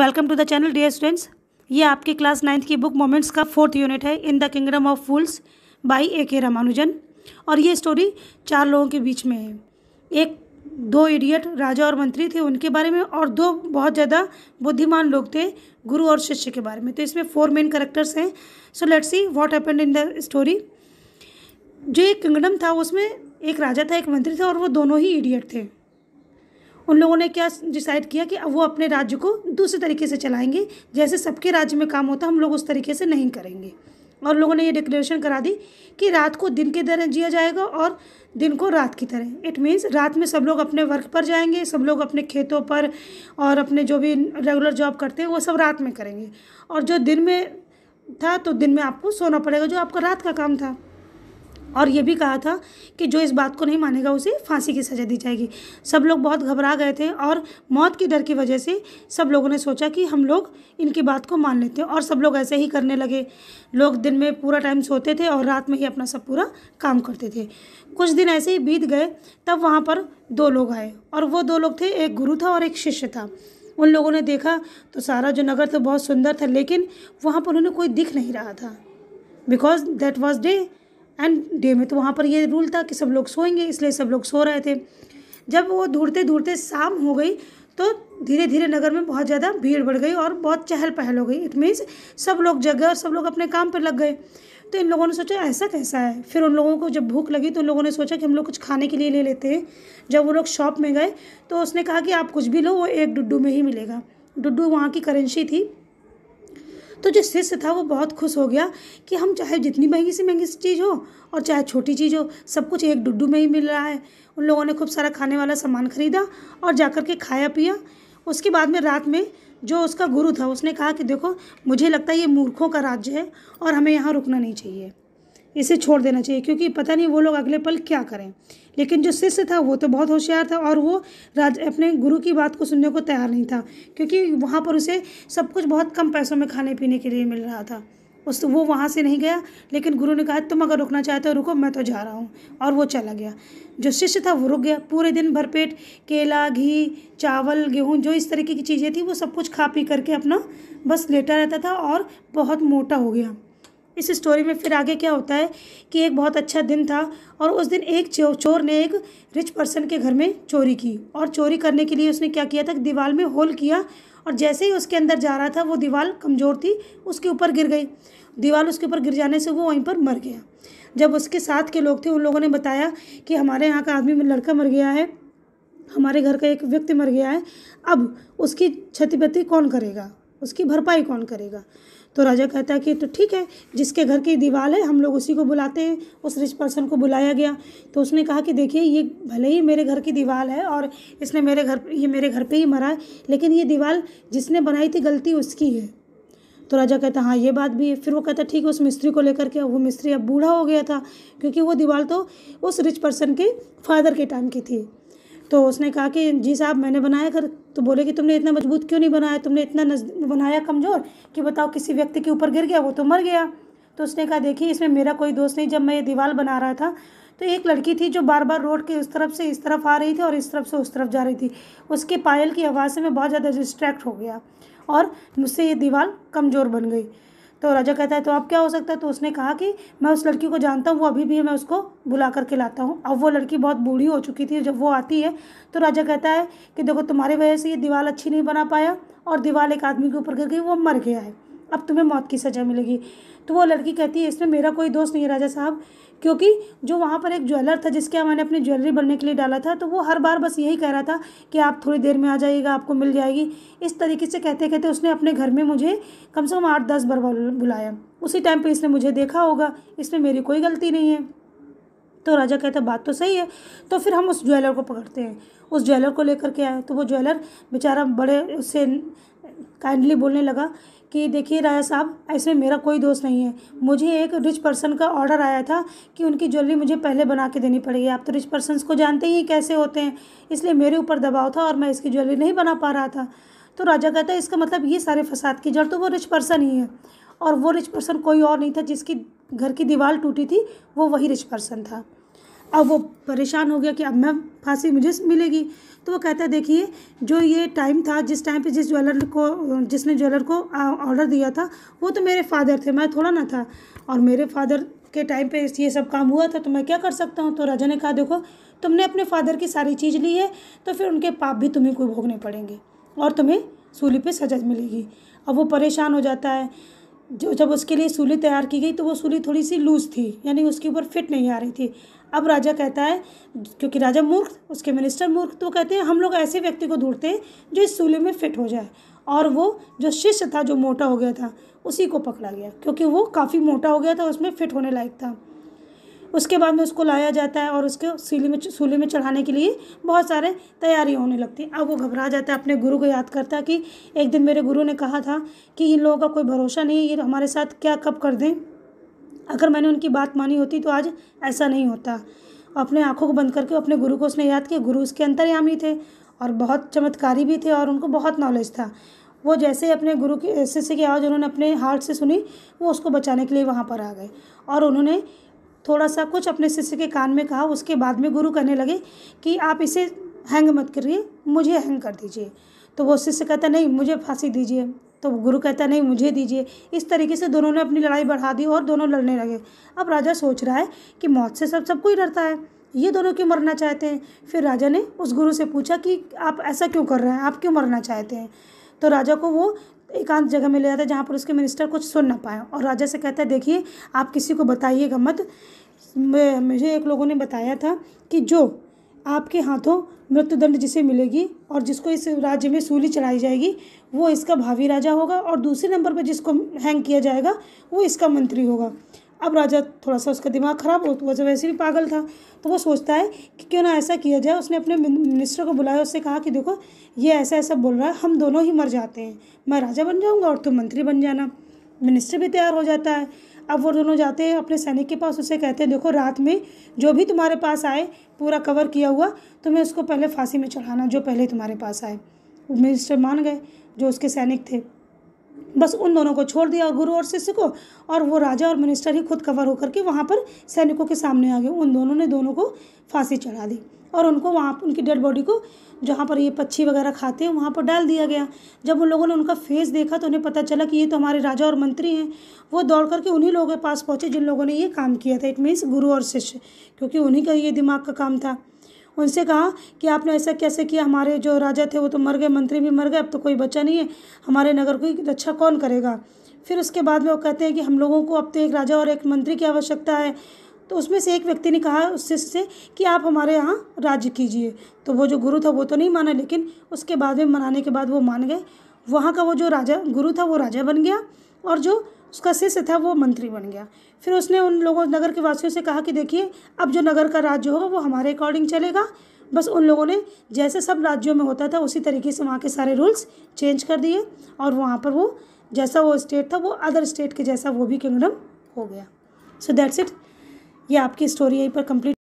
welcome to the channel dear students ये आपके class ninth की बुक मोमेंट्स का फोर्थ यूनिट है in the kingdom of fools by A K Ramanujan और ये स्टोरी चार लोगों के बीच में है एक दो इडियट राजा और मंत्री थे उनके बारे में और दो बहुत ज़्यादा बुद्धिमान लोग थे गुरु और शिष्य के बारे में तो इसमें फोर मेन करेक्टर्स हैं so let's see what happened in the story जो एक किंगडम था उसमें एक राजा था एक मंत्री था और वो दोनों ही इडियट थे उन लोगों ने क्या डिसाइड किया कि अब वो अपने राज्य को दूसरे तरीके से चलाएंगे जैसे सबके राज्य में काम होता हम लोग उस तरीके से नहीं करेंगे और लोगों ने ये डिक्लेरेशन करा दी कि रात को दिन की तरह जिया जाएगा और दिन को रात की तरह इट मीन्स रात में सब लोग अपने वर्क पर जाएंगे सब लोग अपने खेतों पर और अपने जो भी रेगुलर जॉब करते हैं वो सब रात में करेंगे और जो दिन में था तो दिन में आपको सोना पड़ेगा जो आपका रात का काम था और ये भी कहा था कि जो इस बात को नहीं मानेगा उसे फांसी की सज़ा दी जाएगी सब लोग बहुत घबरा गए थे और मौत के डर की वजह से सब लोगों ने सोचा कि हम लोग इनकी बात को मान लेते हैं और सब लोग ऐसे ही करने लगे लोग दिन में पूरा टाइम सोते थे और रात में ही अपना सब पूरा काम करते थे कुछ दिन ऐसे ही बीत गए तब वहाँ पर दो लोग आए और वो दो लोग थे एक गुरु था और एक शिष्य था उन लोगों ने देखा तो सारा जो नगर था तो बहुत सुंदर था लेकिन वहाँ पर उन्हें कोई दिख नहीं रहा था because that was day and day में तो वहाँ पर ये रूल था कि सब लोग सोएंगे इसलिए सब लोग सो रहे थे जब वो ढूंढते ढूंढते शाम हो गई तो धीरे धीरे नगर में बहुत ज़्यादा भीड़ बढ़ गई और बहुत चहल पहल हो गई इट मीन्स सब लोग जग गए और सब लोग अपने काम पर लग गए तो इन लोगों ने सोचा ऐसा कैसा है फिर उन लोगों को जब भूख लगी तो उन लोगों ने सोचा कि हम लोग कुछ खाने के लिए ले लेते हैं जब वो लोग शॉप में गए तो उसने कहा कि आप कुछ भी लो वो एक डुड्डू में ही मिलेगा डुड्डू वहाँ की करेंसी थी तो जो शिष्य था वो बहुत खुश हो गया कि हम चाहे जितनी महंगी से महंगी चीज़ हो और चाहे छोटी चीज़ हो सब कुछ एक डुड्डू में ही मिल रहा है उन लोगों ने खूब सारा खाने वाला सामान खरीदा और जा के खाया पिया उसके बाद में रात में जो उसका गुरु था उसने कहा कि देखो मुझे लगता है ये मूर्खों का राज्य है और हमें यहाँ रुकना नहीं चाहिए इसे छोड़ देना चाहिए क्योंकि पता नहीं वो लोग अगले पल क्या करें लेकिन जो शिष्य था वो तो बहुत होशियार था और वो राज अपने गुरु की बात को सुनने को तैयार नहीं था क्योंकि वहाँ पर उसे सब कुछ बहुत कम पैसों में खाने पीने के लिए मिल रहा था उस वो वहाँ से नहीं गया लेकिन गुरु ने कहा तुम अगर रुकना चाहते हो रुको मैं तो जा रहा हूँ और वो चला गया जो शिष्य था वो रुक गया पूरे दिन भरपेट केला घी चावल गेहूँ जो इस तरीके की चीज़ें थी वो सब कुछ खा पी करके अपना बस लेटा रहता था और बहुत मोटा हो गया इस स्टोरी में फिर आगे क्या होता है कि एक बहुत अच्छा दिन था और उस दिन एक चोर ने एक रिच पर्सन के घर में चोरी की और चोरी करने के लिए उसने क्या किया था दीवाल दीवार में होल किया और जैसे ही उसके अंदर जा रहा था वो दीवार कमज़ोर थी उसके ऊपर गिर गई दीवार उसके ऊपर गिर जाने से वो वहीं पर मर गया जब उसके साथ के लोग थे उन लोगों ने बताया कि हमारे यहाँ का आदमी लड़का मर गया है हमारे घर का एक व्यक्ति मर गया है अब उसकी क्षतिपति कौन करेगा उसकी भरपाई कौन करेगा तो राजा कहता है कि तो ठीक है जिसके घर की दीवार है हम लोग उसी को बुलाते हैं उस रिच पर्सन को बुलाया गया तो उसने कहा कि देखिए ये भले ही मेरे घर की दीवार है और इसने मेरे घर ये मेरे घर पर ही मरा है लेकिन ये दीवार जिसने बनाई थी गलती उसकी है तो राजा कहता हाँ ये बात भी है फिर वो कहता ठीक है उस मिस्त्री को लेकर के वो मिस्त्री अब बूढ़ा हो गया था क्योंकि वो दीवार तो उस रिच पर्सन के फादर के टाइम की थी तो उसने कहा कि जी साहब मैंने बनाया घर तो बोले कि तुमने इतना मजबूत क्यों नहीं बनाया तुमने इतना नज... बनाया कमज़ोर कि बताओ किसी व्यक्ति के ऊपर गिर गया वो तो मर गया तो उसने कहा देखिए इसमें मेरा कोई दोस्त नहीं जब मैं ये दीवार बना रहा था तो एक लड़की थी जो बार बार रोड के उस तरफ से इस तरफ आ रही थी और इस तरफ से उस तरफ जा रही थी उसके पायल की आवाज़ से मैं बहुत ज़्यादा डिस्ट्रैक्ट हो गया और मुझसे ये दीवार कमज़ोर बन गई तो राजा कहता है तो अब क्या हो सकता है तो उसने कहा कि मैं उस लड़की को जानता हूँ वो अभी भी मैं उसको बुला करके लाता हूँ अब वो लड़की बहुत बूढ़ी हो चुकी थी जब वो आती है तो राजा कहता है कि देखो तुम्हारी वजह से ये दीवार अच्छी नहीं बना पाया और दीवार एक आदमी के ऊपर गिर गई वो मर गया है अब तुम्हें मौत की सज़ा मिलेगी तो वो लड़की कहती है इसमें मेरा कोई दोस्त नहीं है राजा साहब क्योंकि जो वहाँ पर एक ज्वेलर था जिसके मैंने अपनी ज्वेलरी बनने के लिए डाला था तो वो हर बार बस यही कह रहा था कि आप थोड़ी देर में आ जाइएगा आपको मिल जाएगी इस तरीके से कहते कहते उसने अपने घर में मुझे कम से कम आठ दस बार बुलाया उसी टाइम पर इसने मुझे देखा होगा इसमें मेरी कोई गलती नहीं है तो राजा कहता बात तो सही है तो फिर हम उस ज्वेलर को पकड़ते हैं उस ज्वेलर को लेकर के आए तो वो ज्वेलर बेचारा बड़े उससे काइंडली बोलने लगा कि देखिए राया साहब इसमें मेरा कोई दोस्त नहीं है मुझे एक रिच पर्सन का ऑर्डर आया था कि उनकी ज्वेलरी मुझे पहले बना के देनी पड़ेगी आप तो रिच पर्सन को जानते ही कैसे होते हैं इसलिए मेरे ऊपर दबाव था और मैं इसकी ज्वेलरी नहीं बना पा रहा था तो राजा कहता है इसका मतलब ये सारे फसाद की जड़ तो वो रिच पर्सन ही है और वो रिच पर्सन कोई और नहीं था जिसकी घर की दीवार टूटी थी वो वही रिच पर्सन था अब वो परेशान हो गया कि अब मैं फांसी मुझे मिलेगी तो वो कहता है देखिए जो ये टाइम था जिस टाइम पे जिस ज्वेलर को जिसने ज्वेलर को ऑर्डर दिया था वो तो मेरे फादर थे मैं थोड़ा ना था और मेरे फादर के टाइम पे ये सब काम हुआ था तो मैं क्या कर सकता हूँ तो राजा ने कहा देखो तुमने अपने फादर की सारी चीज़ ली है तो फिर उनके पाप भी तुम्हें कोई भोगने पड़ेंगे और तुम्हें सूली पे सजा मिलेगी अब वो परेशान हो जाता है जो जब उसके लिए सूली तैयार की गई तो वो सूली थोड़ी सी लूज़ थी यानी उसके ऊपर फिट नहीं आ रही थी अब राजा कहता है क्योंकि राजा मूर्ख उसके मिनिस्टर मूर्ख तो कहते हैं हम लोग ऐसे व्यक्ति को ढूंढते हैं जो इस सूली में फिट हो जाए और वो जो शिष्य था जो मोटा हो गया था उसी को पकड़ा गया क्योंकि वो काफ़ी मोटा हो गया था उसमें फिट होने लायक था उसके बाद में उसको लाया जाता है और उसके सूली में सूली में चढ़ाने के लिए बहुत सारे तैयारी होने लगती है अब वो घबरा जाता है अपने गुरु को याद करता है कि एक दिन मेरे गुरु ने कहा था कि इन लोगों का कोई भरोसा नहीं ये हमारे साथ क्या कब कर दें अगर मैंने उनकी बात मानी होती तो आज ऐसा नहीं होता अपने आँखों को बंद करके अपने गुरु को उसने याद किया गुरु उसके अंतर्यामी थे और बहुत चमत्कारी भी थे और उनको बहुत नॉलेज था वो जैसे ही अपने गुरु की शिष्य की आवाज़ उन्होंने अपने हार्ट से सुनी वो उसको बचाने के लिए वहाँ पर आ गए और उन्होंने थोड़ा सा कुछ अपने शिष्य के कान में कहा उसके बाद में गुरु कहने लगे कि आप इसे हैंग मत करिए मुझे हैंग कर दीजिए तो वो शिष्य कहता नहीं मुझे फांसी दीजिए तो गुरु कहता नहीं मुझे दीजिए इस तरीके से दोनों ने अपनी लड़ाई बढ़ा दी और दोनों लड़ने लगे अब राजा सोच रहा है कि मौत से सब सबको कोई डरता है ये दोनों क्यों मरना चाहते हैं फिर राजा ने उस गुरु से पूछा कि आप ऐसा क्यों कर रहे हैं आप क्यों मरना चाहते हैं तो राजा को वो एकांत जगह में ले जाता है जहाँ पर उसके मिनिस्टर कुछ सुन ना पाए और राजा से कहता है देखिए आप किसी को बताइएगा मत मुझे एक लोगों ने बताया था कि जो आपके हाथों मृत्युदंड जिसे मिलेगी और जिसको इस राज्य में सूली चढ़ाई जाएगी वो इसका भावी राजा होगा और दूसरे नंबर पर जिसको हैंग किया जाएगा वो इसका मंत्री होगा अब राजा थोड़ा सा उसका दिमाग खराब हो वजह वैसे भी पागल था तो वो सोचता है कि क्यों ना ऐसा किया जाए उसने अपने मिनिस्टर को बुलाया उससे कहा कि देखो ये ऐसा ऐसा बोल रहा है हम दोनों ही मर जाते हैं मैं राजा बन जाऊँगा और तुम मंत्री बन जाना मिनिस्टर भी तैयार हो जाता है अब वो दोनों जाते हैं अपने सैनिक के पास उसे कहते हैं देखो रात में जो भी तुम्हारे पास आए पूरा कवर किया हुआ तो मैं उसको पहले फांसी में चढ़ाना जो पहले तुम्हारे पास आए मिनिस्टर मान गए जो उसके सैनिक थे बस उन दोनों को छोड़ दिया और गुरु और शिष्य को और वो राजा और मिनिस्टर ही खुद कवर होकर के वहाँ पर सैनिकों के सामने आ गए उन दोनों ने दोनों को फांसी चढ़ा दी और उनको वहाँ उनकी डेड बॉडी को जहाँ पर ये पक्षी वगैरह खाते हैं वहाँ पर डाल दिया गया जब उन लोगों ने उनका फेस देखा तो उन्हें पता चला कि ये तो हमारे राजा और मंत्री हैं वो दौड़ करके उन्हीं लोगों के पास पहुँचे जिन लोगों ने ये काम किया था इट मीन्स गुरु और शिष्य क्योंकि उन्हीं का ये दिमाग का काम था उनसे कहा कि आपने ऐसा कैसे किया हमारे जो राजा थे वो तो मर गए मंत्री भी मर गए अब तो कोई बच्चा नहीं है हमारे नगर की रक्षा कौन करेगा फिर उसके बाद में वो कहते हैं कि हम लोगों को अब तो एक राजा और एक मंत्री की आवश्यकता है तो उसमें से एक व्यक्ति ने कहा उससे से कि आप हमारे यहाँ राज्य कीजिए तो वो जो गुरु था वो तो नहीं माना लेकिन उसके बाद में मनाने के बाद वो मान गए वहाँ का वो जो राजा गुरु था वो राजा बन गया और जो उसका शिष्य था वो मंत्री बन गया फिर उसने उन लोगों नगर के वासियों से कहा कि देखिए अब जो नगर का राज्य होगा वो हमारे अकॉर्डिंग चलेगा बस उन लोगों ने जैसे सब राज्यों में होता था उसी तरीके से वहाँ के सारे रूल्स चेंज कर दिए और वहाँ पर वो जैसा वो स्टेट था वो अदर स्टेट के जैसा वो भी किंगडम हो गया सो दैट्स इट ये आपकी स्टोरी यहीं पर कंप्लीट